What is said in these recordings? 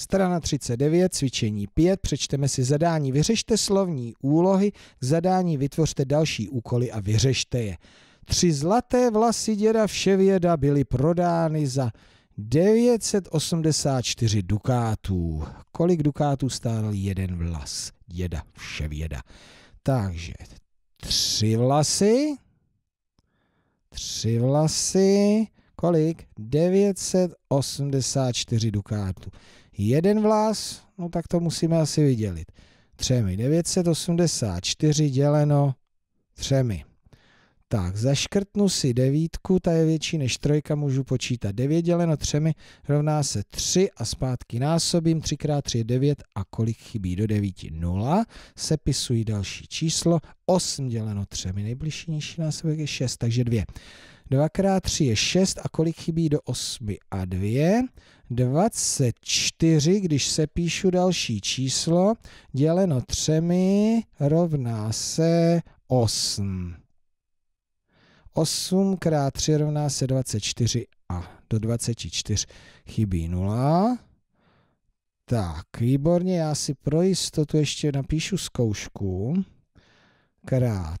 Strana 39, cvičení 5, přečteme si zadání. Vyřešte slovní úlohy, k zadání vytvořte další úkoly a vyřešte je. Tři zlaté vlasy děda Vševěda byly prodány za 984 dukátů. Kolik dukátů stál jeden vlas děda Vševěda? Takže tři vlasy, tři vlasy, kolik? 984 dukátů jeden vlas, no tak to musíme asi vydělit. 3 984 děleno 3. Tak, zaškrtnu si devítku, ta je větší než trojka, můžu počítat. 9 děleno 3 rovná se 3 a zpátky násobím. 3 x 3 je 9 a kolik chybí do 9? 0. Sepisuji další číslo. 8 děleno 3, nejbližší nižší násobek je 6, takže 2. 2 x 3 je 6 a kolik chybí do 8 a 2? 24, když se píšu další číslo, děleno třemi rovná se 8. 8 krát 3 rovná se 24 a do 24 chybí 0. Tak, výborně, já si pro jistotu ještě napíšu zkoušku. Krát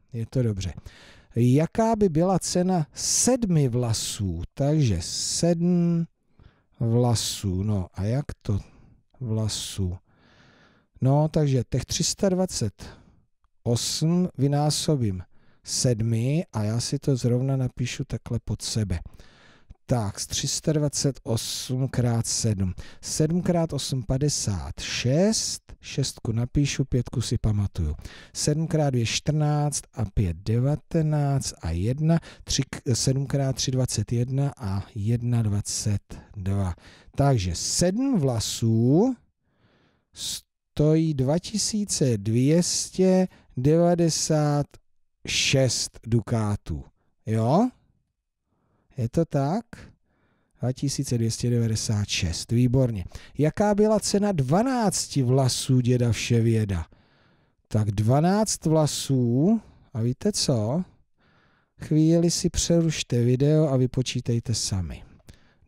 Je to dobře. Jaká by byla cena sedmi vlasů? Takže sedm vlasů. No a jak to vlasů? No, takže těch 328 vynásobím sedmi a já si to zrovna napíšu takhle pod sebe. Tak, z 328 krát 7. 7 krát 8, 56. Šestku napíšu, pětku si pamatuju. 7 krát 2, 14 a 5, 19 a 1. 3, 7 krát 3, 21 a 1, 22. Takže 7 vlasů stojí 2296 dukátů. Jo? Je to tak? 2296, výborně. Jaká byla cena 12 vlasů děda Vševěda? Tak 12 vlasů, a víte co? Chvíli si přerušte video a vypočítejte sami.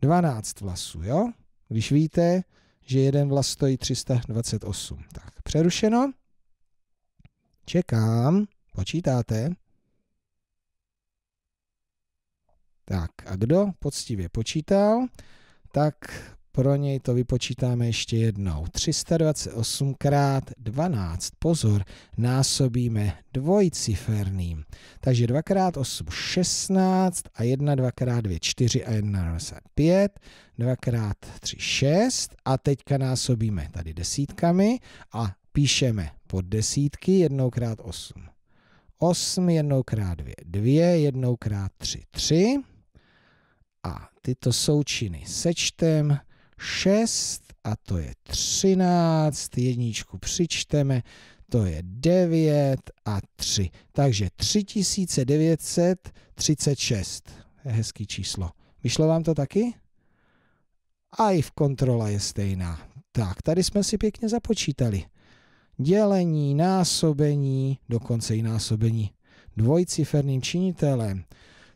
12 vlasů, jo? Když víte, že jeden vlas stojí 328. Tak, přerušeno. Čekám. Počítáte? Tak a kdo poctivě počítal, tak pro něj to vypočítáme ještě jednou. 328 krát 12, pozor, násobíme dvojciferným. Takže 2 krát 8, 16 a 1, 2 krát 2, 4 a 1, 5, 2 krát 3, 6 a teďka násobíme tady desítkami a píšeme pod desítky, 1 krát 8, 8, 1 krát 2, 2, 1 krát 3, 3 a tyto součiny sečtem, 6 a to je 13, jedničku přičteme, to je 9 a 3. Takže 3936, je hezký číslo. Vyšlo vám to taky? A i v kontrola je stejná. Tak, tady jsme si pěkně započítali. Dělení, násobení, dokonce i násobení dvojciferným činitelem.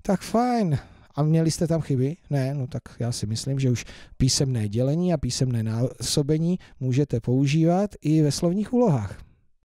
Tak fajn, a měli jste tam chyby? Ne, no tak já si myslím, že už písemné dělení a písemné násobení můžete používat i ve slovních úlohách.